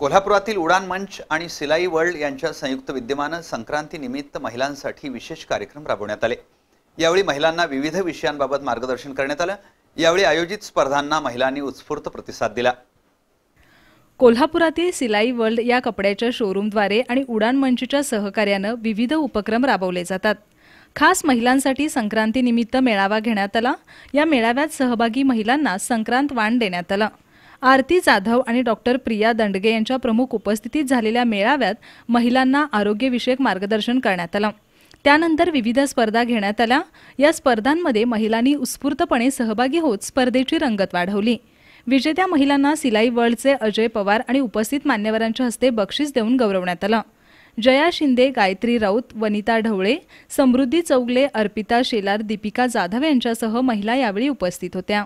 कोल्हापुरातील उडान मंच आणि सिलाई वर्ल्ड यांच्या संयुक्त विद्यमानं निमित्त महिलांसाठी विशेष कार्यक्रम राबवण्यात आले यावेळी महिलांना विविध विषयांबाबत मार्गदर्शन करण्यात आलं यावेळी आयोजित स्पर्धांना महिलांनी उत्स्फूर्त प्रतिसाद दिला कोल्हापुरातील सिलाई वर्ल्ड या कपड्याच्या शोरूमद्वारे आणि उडान मंचच्या सहकार्यानं विविध उपक्रम राबवले जातात खास महिलांसाठी संक्रांतीनिमित्त मेळावा घेण्यात आला या मेळाव्यात सहभागी महिलांना संक्रांत वाण देण्यात आला आरती जाधव आणि डॉक्टर प्रिया दंडगे यांच्या प्रमुख उपस्थितीत झालेल्या मेळाव्यात महिलांना आरोग्यविषयक मार्गदर्शन करण्यात आलं त्यानंतर विविध स्पर्धा घेण्यात आल्या या स्पर्धांमध्ये महिलांनी उत्स्फूर्तपणे सहभागी होत स्पर्धेची रंगत वाढवली विजेत्या महिलांना सिलाई वर्ल्डचे अजय पवार आणि उपस्थित मान्यवरांच्या हस्ते बक्षीस देऊन गौरवण्यात आलं जया शिंदे गायत्री राऊत वनिता ढवळे समृद्धी चौगले अर्पिता शेलार दीपिका जाधव यांच्यासह महिला यावेळी उपस्थित होत्या